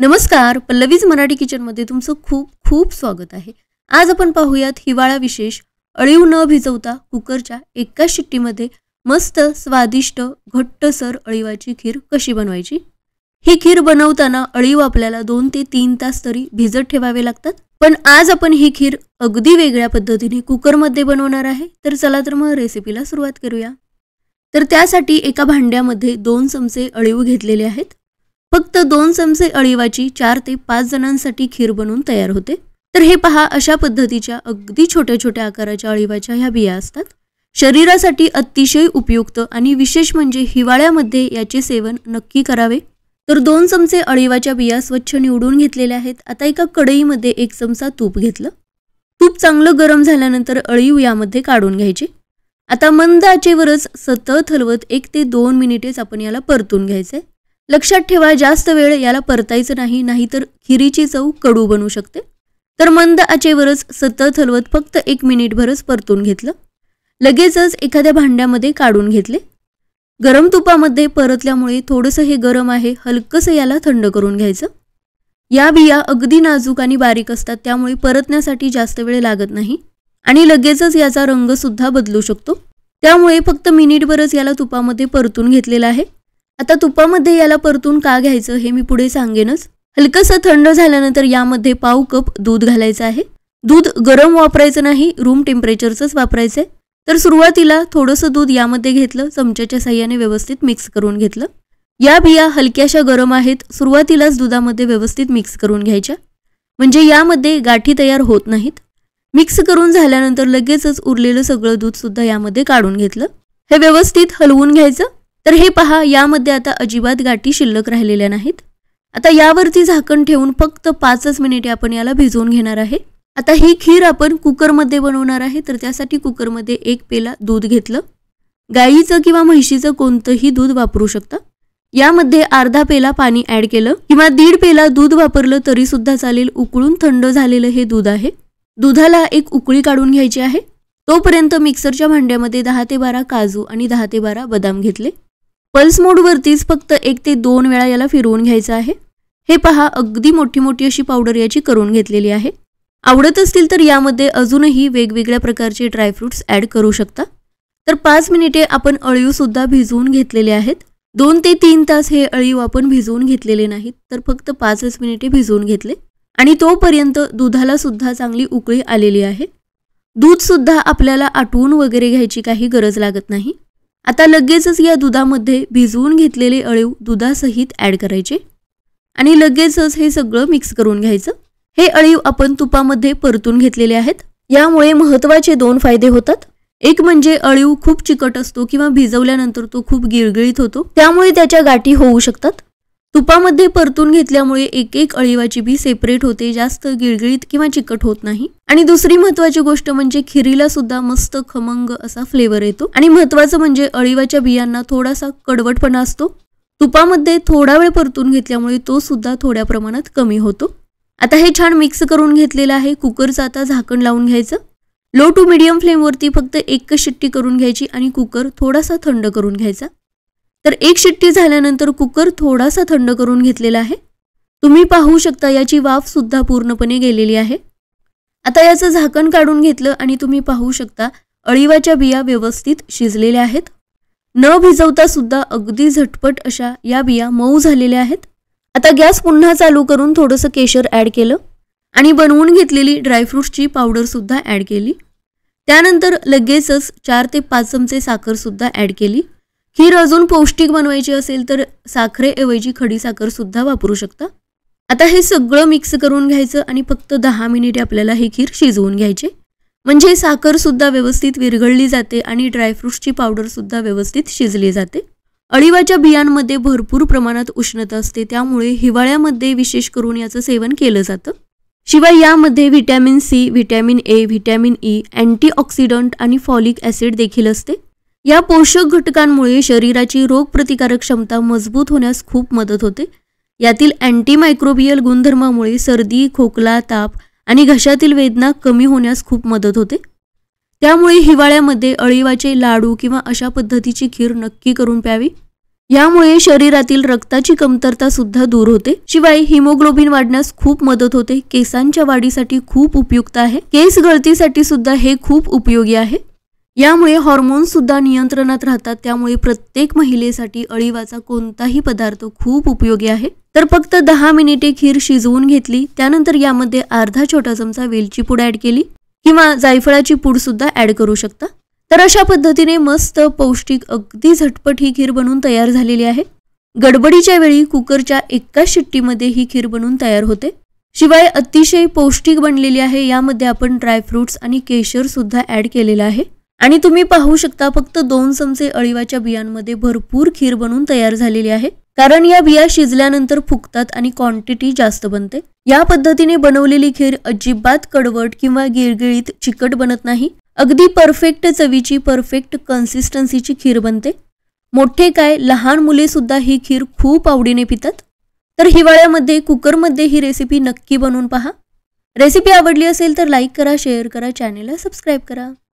नमस्कार पल्लवीज मराठी किचनमध्ये तुमचं खूप खूप स्वागत आहे आज आपण पाहूयात हिवाळा विशेष अळीव न भिजवता कुकरच्या एका शिट्टीमध्ये मस्त स्वादिष्ट घट्टसर अळीवाची खीर कशी बनवायची ही खीर बनवताना अळीव आपल्याला दोन ते तीन तास तरी भिजत ठेवावे लागतात पण आज आपण ही खीर अगदी वेगळ्या पद्धतीने कुकरमध्ये बनवणार आहे तर चला तर मग रेसिपीला सुरुवात करूया तर त्यासाठी एका भांड्यामध्ये दोन चमचे अळीव घेतलेले आहेत फक्त दोन चमचे अळीवाची चार ते पाच जणांसाठी खीर बनवून तयार होते तर हे पहा अशा पद्धतीच्या अगदी छोट्या छोट्या आकाराच्या अळीवाच्या ह्या बिया असतात शरीरासाठी अतिशय उपयुक्त आणि विशेष म्हणजे हिवाळ्यामध्ये याचे सेवन नक्की करावे तर दोन चमचे अळीवाच्या बिया स्वच्छ निवडून घेतलेल्या आहेत आता एका कढईमध्ये एक चमचा तूप घेतलं तूप चांगलं गरम झाल्यानंतर अळीव यामध्ये काढून घ्यायचे आता मंद आचेवरच सतत हलवत एक ते दोन मिनिटेच आपण याला परतून घ्यायचे लक्षात ठेवा जास्त वेळ याला परतायचं नाही नाहीतर खिरीची चव कडू बनू शकते तर मंद आचेवरच सतत हलवत फक्त एक मिनिटभरच परतून घेतलं लगेचच एखाद्या भांड्यामध्ये काढून घेतले गरम तुपामध्ये परतल्यामुळे थोडंसं हे गरम आहे हलकंसं याला थंड करून घ्यायचं या बिया अगदी नाजूक आणि बारीक असतात त्यामुळे परतण्यासाठी जास्त वेळ लागत नाही आणि लगेचच याचा रंगसुद्धा बदलू शकतो त्यामुळे फक्त मिनिटभरच याला तुपामध्ये परतून घेतलेला आहे आता तुपामध्ये याला परतून का घ्यायचं हे मी पुढे सांगेनच हलकंसं थंड झाल्यानंतर यामध्ये पाव कप दूध घालायचं आहे दूध गरम वापरायचं नाही रूम टेम्परेचरचंच वापरायचं आहे तर सुरुवातीला थोडंसं दूध यामध्ये घेतलं चमच्याच्या साह्याने व्यवस्थित मिक्स करून घेतलं या बिया हलक्याशा गरम आहेत सुरुवातीलाच दुधामध्ये व्यवस्थित मिक्स करून घ्यायच्या म्हणजे यामध्ये गाठी तयार होत नाहीत मिक्स करून झाल्यानंतर लगेचच उरलेलं सगळं दूधसुद्धा यामध्ये काढून घेतलं हे व्यवस्थित हलवून घ्यायचं तर हे पहा यामध्ये आता अजिबात गाठी शिल्लक राहिलेल्या नाहीत आता यावरती झाकण ठेवून फक्त पाचच मिनिटे आपण याला भिजवून घेणार आहे आता ही खीर आपण कुकरमध्ये बनवणार आहे तर त्यासाठी कुकरमध्ये एक पेला दूध घेतलं गाईचं किंवा म्हैशीचं कोणतंही दूध वापरू शकता यामध्ये अर्धा पेला पाणी ऍड केलं किंवा दीड पेला दूध वापरलं तरी सुद्धा चालेल उकळून थंड झालेलं हे दूध आहे दुधाला एक उकळी काढून घ्यायची आहे तोपर्यंत मिक्सरच्या भांड्यामध्ये दहा ते बारा काजू आणि दहा ते बारा बदाम घेतले पल्स मोडवरतीच फक्त एक ते दोन वेळा याला फिरवून घ्यायचं आहे हे पहा अगदी मोठी मोठी अशी पावडर याची करून घेतलेली आहे आवडत असतील तर यामध्ये अजूनही वेगवेगळ्या प्रकारचे ड्रायफ्रुट्स ॲड करू शकता तर पाच मिनिटे आपण अळीवसुद्धा भिजवून घेतलेले आहेत दोन ते तीन तास हे अळीव आपण भिजवून घेतलेले नाहीत तर फक्त पाचच मिनिटे भिजवून घेतले आणि तोपर्यंत दुधाला सुद्धा चांगली उकळी आलेली आहे दूधसुद्धा आपल्याला आटवून वगैरे घ्यायची काही गरज लागत नाही आता लगेचच या दुधामध्ये भिजवून घेतलेले अळीव दुधासहित ॲड करायचे आणि लगेचच हे सगळं मिक्स करून घ्यायचं हे अळीव आपण तुपामध्ये परतून घेतलेले आहेत यामुळे महत्त्वाचे दोन फायदे होतात एक म्हणजे अळीव खूप चिकट असतो किंवा भिजवल्यानंतर तो खूप गिळगिळीत होतो त्यामुळे त्याच्या गाठी होऊ शकतात तुपामध्ये परतून घेतल्यामुळे एक एक अळीवाची बी सेपरेट होते जास्त गिळगिळीत किंवा चिकट होत नाही आणि दुसरी महत्वाची गोष्ट म्हणजे खिरीला सुद्धा मस्त खमंग असा फ्लेवर येतो आणि महत्वाचं म्हणजे अळीवाच्या बियांना थोडासा कडवटपणा असतो तुपामध्ये थोडा वेळ परतून घेतल्यामुळे तो सुद्धा थोड्या प्रमाणात कमी होतो आता हे छान मिक्स करून घेतलेलं आहे कुकरचं आता झाकण लावून घ्यायचं लो टू मिडियम फ्लेमवरती फक्त एक शिट्टी करून घ्यायची आणि कुकर थोडासा थंड करून घ्यायचा तर एक शिट्टी झाल्यानंतर कुकर थोडासा थंड करून घेतलेला आहे तुम्ही पाहू शकता याची वाफ सुद्धा पूर्णपणे गेलेली आहे आता याचं झाकण काढून घेतलं आणि तुम्ही पाहू शकता अळीवाच्या बिया व्यवस्थित शिजलेल्या आहेत न भिजवता सुद्धा अगदी झटपट अशा या बिया मऊ झालेल्या आहेत आता गॅस पुन्हा चालू करून थोडंसं केशर ॲड केलं आणि बनवून घेतलेली ड्रायफ्रूट्सची पावडरसुद्धा ॲड केली त्यानंतर लगेचच चार ते पाच चमचे साखरसुद्धा ॲड केली खीर अजून पौष्टिक बनवायची असेल तर साखरेऐवजी सुद्धा वापरू शकता आता हे सगळं मिक्स करून घ्यायचं आणि फक्त दहा मिनिटे आपल्याला हे खीर शिजवून घ्यायचे म्हणजे साखर सुद्धा व्यवस्थित विरघळली जाते आणि ड्रायफ्रूट्सची पावडरसुद्धा व्यवस्थित शिजली जाते अळीवाच्या बियांमध्ये भरपूर प्रमाणात उष्णता असते त्यामुळे हिवाळ्यामध्ये विशेष करून याचं सेवन केलं जातं शिवाय यामध्ये vitamin C vitamin A vitamin E antioxidant आणि फॉलिक ॲसिड देखील असते या पोषक घटकांमुळे शरीराची रोगप्रतिकारक क्षमता मजबूत होण्यास खूप मदत होते यातील अँटीमायक्रोबियल गुणधर्मामुळे सर्दी खोकला ताप आणि घशातील वेदना कमी होण्यास खूप मदत होते त्यामुळे हिवाळ्यामध्ये अळीवाचे लाडू किंवा अशा पद्धतीची खीर नक्की करून प्यावी यामुळे शरीरातील रक्ताची कमतरता सुद्धा दूर होते शिवाय हिमोग्लोबिन वाढण्यास खूप मदत होते केसांच्या वाढीसाठी खूप उपयुक्त आहे केस गळतीसाठी सुद्धा हे खूप उपयोगी आहे यामुळे सुद्धा नियंत्रणात राहतात त्यामुळे प्रत्येक महिलेसाठी अळीवाचा कोणताही पदार्थ खूप उपयोगी आहे तर फक्त दहा मिनिटे खीर शिजवून घेतली त्यानंतर यामध्ये अर्धा छोटा चमचा वेलची पूड ऍड केली किंवा जायफळाची पूड सुद्धा ऍड करू शकता तर अशा पद्धतीने मस्त पौष्टिक अगदी झटपट ही खीर बनवून तयार झालेली आहे गडबडीच्या वेळी कुकरच्या एका शिट्टीमध्ये ही खीर बनवून तयार होते शिवाय अतिशय पौष्टिक बनलेली आहे यामध्ये आपण ड्रायफ्रुट्स आणि केशर सुद्धा ऍड केलेला आहे आणि तुम्ही पाहू शकता फक्त दोन चमचे अळीवाच्या बियांमध्ये भरपूर खीर बनून तयार झालेली आहे कारण या बिया शिजल्यानंतर फुगतात आणि क्वांटिटी जास्त बनते या पद्धतीने बनवलेली खीर अजिबात कडवट किंवा गिळगिळीत चिकट बनत नाही अगदी परफेक्ट चवीची परफेक्ट कन्सिस्टन्सीची खीर बनते मोठे काय लहान मुले सुद्धा ही खीर खूप आवडीने पितात तर हिवाळ्यामध्ये कुकरमध्ये ही रेसिपी नक्की बनवून पहा रेसिपी आवडली असेल तर लाईक करा शेअर करा चॅनेलला सबस्क्राईब करा